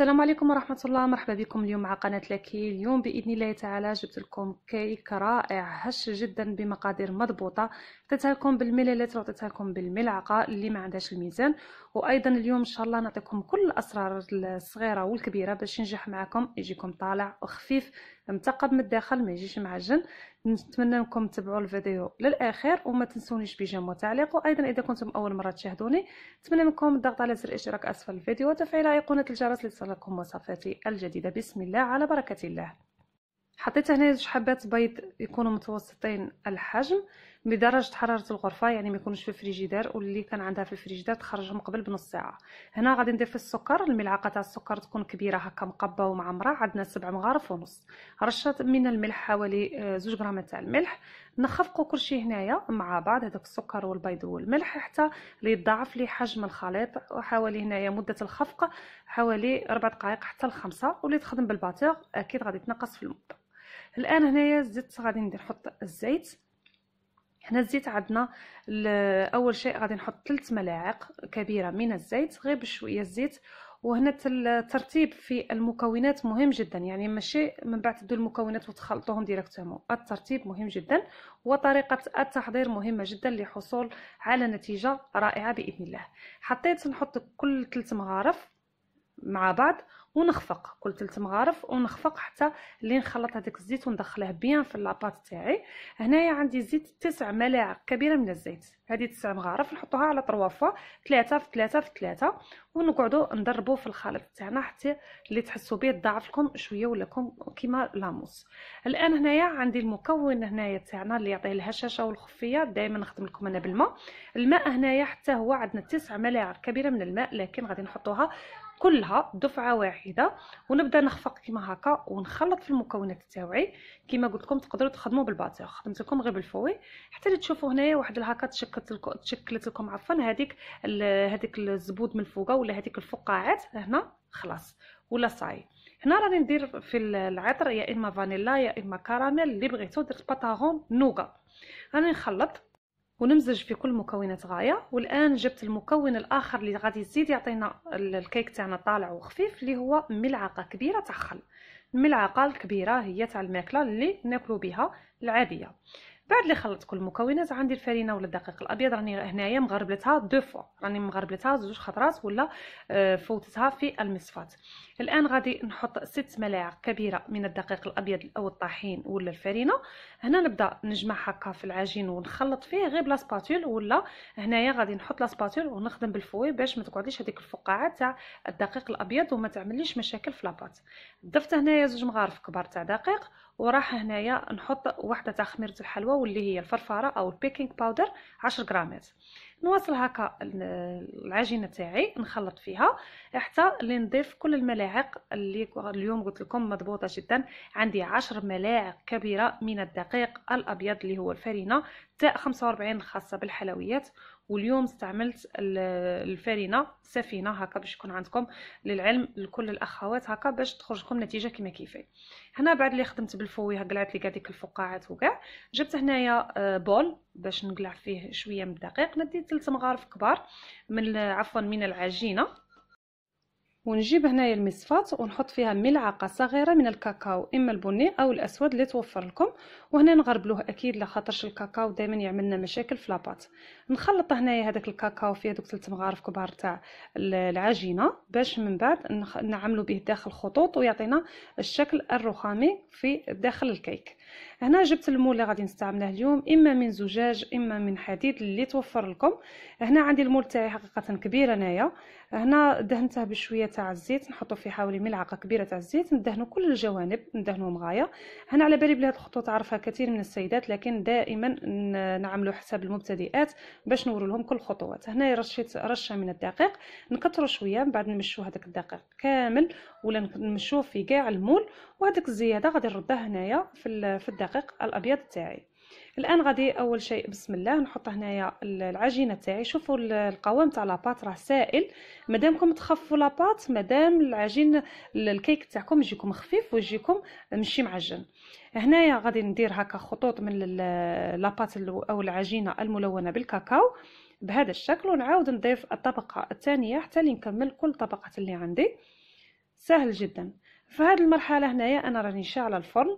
السلام عليكم ورحمة الله مرحبا بكم اليوم مع قناة لكي اليوم بإذن الله تعالى جبت لكم كيك رائع هش جدا بمقادير مضبوطة عطيتها لكم بالمليلتر وعطيتها لكم بالملعقة اللي ما عندهاش الميزان وأيضا اليوم إن شاء الله نعطيكم كل الأسرار الصغيرة والكبيرة باش ينجح معكم يجيكم طالع وخفيف مثقب من الداخل ما يجيش معجن نتمنى لكم تتبعوا الفيديو للاخر وما تنسونيش بجيم وتعليق وايضا اذا كنتم اول مره تشاهدوني نتمنى منكم الضغط على زر الاشتراك اسفل الفيديو وتفعيل ايقونه الجرس لتصلكم وصفاتي الجديده بسم الله على بركه الله حطيت هنا جوج حبات بيض يكونوا متوسطين الحجم بدرجه حراره الغرفه يعني ما يكونش في الفريجيدار واللي كان عندها في الفريجيدار تخرجهم قبل بنص ساعه هنا غادي ندير في السكر الملعقه تاع السكر تكون كبيره هكا مقبه ومعمره عندنا سبع مغارف ونص رشه من الملح حوالي آه، زوج غرامات تاع الملح نخفقوا كلشي هنايا مع بعض هذاك السكر والبيض والملح حتى ليضاعف لي حجم الخليط وحوالي هنايا مده الخفق حوالي ربع دقائق حتى لخمسة واللي تخدم بالباتيغ اكيد غادي تنقص في المده الان هنايا زدت غادي ندير نحط الزيت هنا الزيت عندنا اول شيء غادي نحط 3 ملاعق كبيره من الزيت غير بشويه الزيت وهنا الترتيب في المكونات مهم جدا يعني ماشي من بعد تدو المكونات وتخلطوهم ديريكتومون الترتيب مهم جدا وطريقه التحضير مهمه جدا لحصول على نتيجه رائعه باذن الله حطيت نحط كل ثلاث مغارف مع بعض ونخفق كل ثلث مغارف ونخفق حتى اللي نخلط هذاك الزيت وندخله بيان في لاباط تاعي هنايا عندي زيت تسع ملاعق كبيره من الزيت هذه تسع مغارف نحطوها على طروا فوا ثلاثه في ثلاثه في ثلاثه ونقعدوا نضربوا في الخليط تاعنا حتى اللي تحسوا به ضعف لكم شويه ولاكم كيما لاموس الان هنايا عندي المكون هنايا تاعنا اللي يعطيه الهشاشه والخفيه دائما نخدم لكم انا بالماء الماء هنايا حتى هو عندنا تسع ملاعق كبيره من الماء لكن غادي نحطوها كلها دفعه واحده ونبدا نخفق كما هكا ونخلط في المكونات تاوعي كما قلت لكم تقدروا تخدموا بالباتيغ خدمت لكم غير بالفوي حتى تشوفوا هنايا واحد الهكا تشكلت لكم تشكلت لكم عفوا هذيك هذيك الزبود من فوق ولا هذيك الفقاعات هنا خلاص ولا صاي هنا راني ندير في العطر يا اما فانيلا يا اما كراميل اللي بغيتو درت باتاغون نوغا راني نخلط ونمزج في كل مكونات غايه والان جبت المكون الاخر اللي غادي يزيد يعطينا الكيك تاعنا طالع وخفيف اللي هو ملعقه كبيره تاع خل الملعقه الكبيره هي تاع الماكله اللي ناكلو بها العاديه بعد اللي خلطت كل المكونات عندي الفرينه ولا الدقيق الابيض راني هنايا مغربلتها دو فوا راني مغربلتها زوج خطرات ولا آه، فوتتها في المصفات الان غادي نحط ست ملاعق كبيره من الدقيق الابيض او الطحين ولا الفرينه هنا نبدا نجمع هكا في العجين ونخلط فيه غير بلا سباتول ولا هنايا غادي نحط لا سباتول ونخدم بالفوي باش ما تقعديش هذيك الفقاعات تاع الدقيق الابيض وما تعمليش مشاكل في لاباط ضفت هنايا زوج مغارف كبار تاع دقيق وراح هنايا نحط وحده تاع خميره الحلوى واللي هي الفرفاره او البيكينغ باودر 10 غرامات نواصل هكا العجينه تاعي نخلط فيها حتى اللي نضيف كل الملاعق اللي اليوم قلت لكم مضبوطه جدا عندي 10 ملاعق كبيره من الدقيق الابيض اللي هو الفرينه تاع 45 خاصه بالحلويات واليوم استعملت الفارينه سفينه هكا باش يكون عندكم للعلم لكل الاخوات هكا باش تخرج لكم نتيجه كما كيفاه هنا بعد اللي خدمت بالفويه قلعت لي ديك الفقاعات وكاع جبت هنايا آه، بول باش نقلع فيه شويه من الدقيق ندي ثلاث مغارف كبار من عفوا من العجينه ونجيب هنايا المصفاة ونحط فيها ملعقه صغيره من الكاكاو اما البني او الاسود اللي توفر لكم وهنا نغربلوه اكيد لخاطرش الكاكاو دائما يعمل لنا مشاكل في لاباط نخلط هنايا هذاك الكاكاو فيه هذوك ثلاث مغارف كبار تاع العجينه باش من بعد نعملو به داخل خطوط ويعطينا الشكل الرخامي في داخل الكيك هنا جبت المول اللي غادي نستعمله اليوم اما من زجاج اما من حديد اللي توفر لكم هنا عندي المول تاعي حقيقه كبير انايا هنا دهنته بشويه تاع الزيت نحطو فيه حوالي ملعقه كبيره تاع الزيت ندهنو كل الجوانب ندهنو غايه هنا على بالي بلي هاد الخطوه تعرفها كثير من السيدات لكن دائما نعملو حساب المبتدئات باش نورو لهم كل الخطوات هنا رشيت رشه من الدقيق نكثرو شويه من بعد نمشو هذاك الدقيق كامل ولا نمشوه في كاع المول وهذاك الزياده غادي نردها هنايا في الدقيق الابيض تاعي الان غادي اول شيء بسم الله نحط هنايا العجينه تاعي شوفوا القوام تاع لاباط راه سائل مادامكم تخفوا لاباط مادام العجين الكيك تاعكم يجيكم خفيف ويجيكم مشي معجن هنايا غادي ندير هكا خطوط من لاباط او العجينه الملونه بالكاكاو بهذا الشكل ونعاود نضيف الطبقه الثانيه حتى اللي نكمل كل الطبقات اللي عندي سهل جدا في هذه المرحله هنايا انا راني شاعله الفرن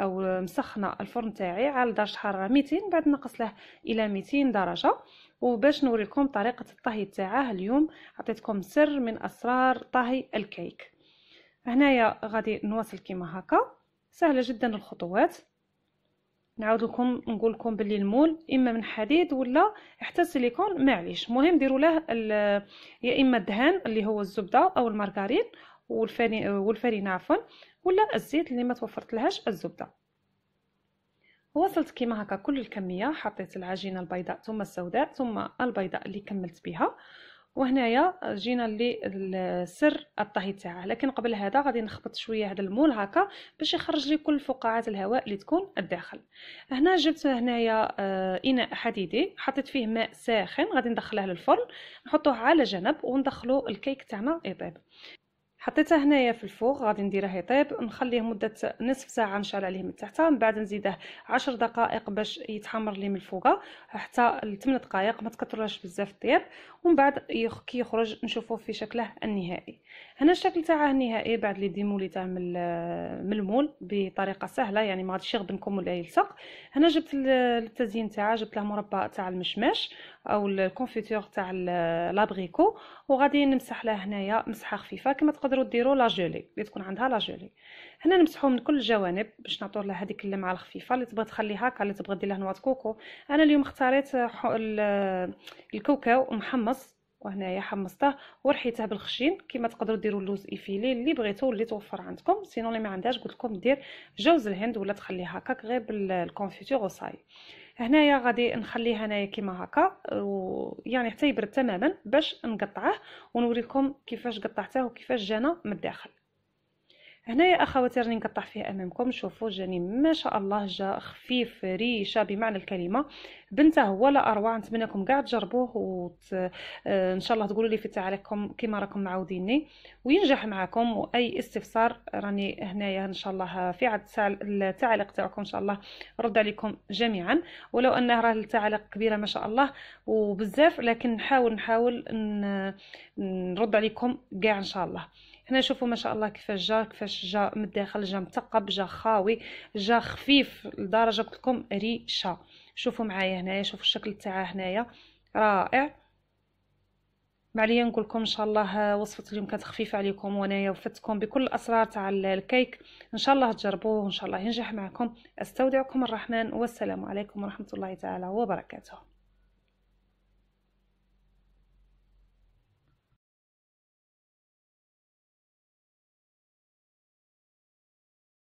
او مسخنه الفرن تاعي على درجه حراره 200 بعد نقص له الى 200 درجه وباش نوريكم طريقه الطهي تاعه اليوم عطيتكم سر من اسرار طهي الكيك هنايا غادي نواصل كيما هكا سهله جدا الخطوات نعاود لكم نقول لكم باللي المول اما من حديد ولا حتى سيليكون معليش مهم ديروا له يا اما الدهان اللي هو الزبده او المارغرين والفرين والفرينه عفوا ولا الزيت اللي ما توفرت لهاش الزبده وصلت كيما هكا كل الكميه حطيت العجينه البيضاء ثم السوداء ثم البيضاء اللي كملت بها وهنايا جينا لسر الطهي تاعها لكن قبل هذا غادي نخبط شويه هذا المول هكا باش يخرج لي كل فقاعات الهواء اللي تكون الداخل هنا جبت هنايا آه، اناء حديدي حطيت فيه ماء ساخن غادي ندخله للفرن نحطوه على جنب وندخلو الكيك تاعنا يطيب حطيته هنايا في الفوق غادي نديره يطيب نخليه مده نصف ساعه نشعل عليه من تحت من بعد نزيده عشر دقائق باش يتحمر لي من الفوق حتى ل 8 دقائق ما تكثرلاش بزاف الطياب ومن بعد كي يخرج نشوفوه في شكله النهائي هنا الشكل تاعه النهائي بعد لي ديمولي من من المول بطريقه سهله يعني ما غاديش يغبنكم ولا يلصق هنا جبت التزيين تاعه جبت له مربى تاع المشماش او الكونفيتور تاع لابريكو وغادي نمسح له هنايا مسحه خفيفه كما تقدر تقدروا ديروا لا جولي اللي تكون عندها لا جولي هنا نمسحوه من كل الجوانب باش نعطوه لها هذيك اللمعه الخفيفه اللي تبغى تخليها هكا اللي تبغى دير لها نواه كوكو انا اليوم اختاريت الكاوكاو محمص وهنايا حمصته ورحيته بالخشين كما تقدروا ديروا اللوز ايفيلي اللي بغيتو اللي توفر عندكم سينو اللي ما عندهاش قلت لكم دير جوز الهند ولا تخليها هكاك غير بالكونفيتور وصاي هنايا غادي نخليه هنايا كيما هكا ويعني حتى يبرد تماما باش نقطعه ونوريكم كيفاش قطعته وكيفاش جانا من الداخل هنايا اخواتي راني نقطع فيه امامكم شوفوا جاني ما شاء الله جا خفيف ريشه بمعنى الكلمه بنته هو لا اروع نتمنىكم كاع تجربوه وت... آه، ان شاء الله تقولوا لي في تعليقكم كما راكم معاوديني وينجح معكم واي استفسار راني هنايا ان شاء الله في عد التعليق تاعكم ان شاء الله رد عليكم جميعا ولو انه راه التعليق كبيره ما شاء الله وبزاف لكن نحاول نحاول نرد عليكم كاع ان شاء الله هنا شوفوا ما شاء الله كيفاش جا كيفاش جا من الداخل جا مثقب جا خاوي جا خفيف لدرجه قلت لكم ريشه شوفوا معايا هنايا شوفوا الشكل تاعها هنايا رائع ما عليا نقول لكم ان شاء الله وصفه اليوم كانت خفيفه عليكم وانايا وفتكم بكل الاسرار تاع الكيك ان شاء الله تجربوه ان شاء الله ينجح معكم استودعكم الرحمن والسلام عليكم ورحمه الله تعالى وبركاته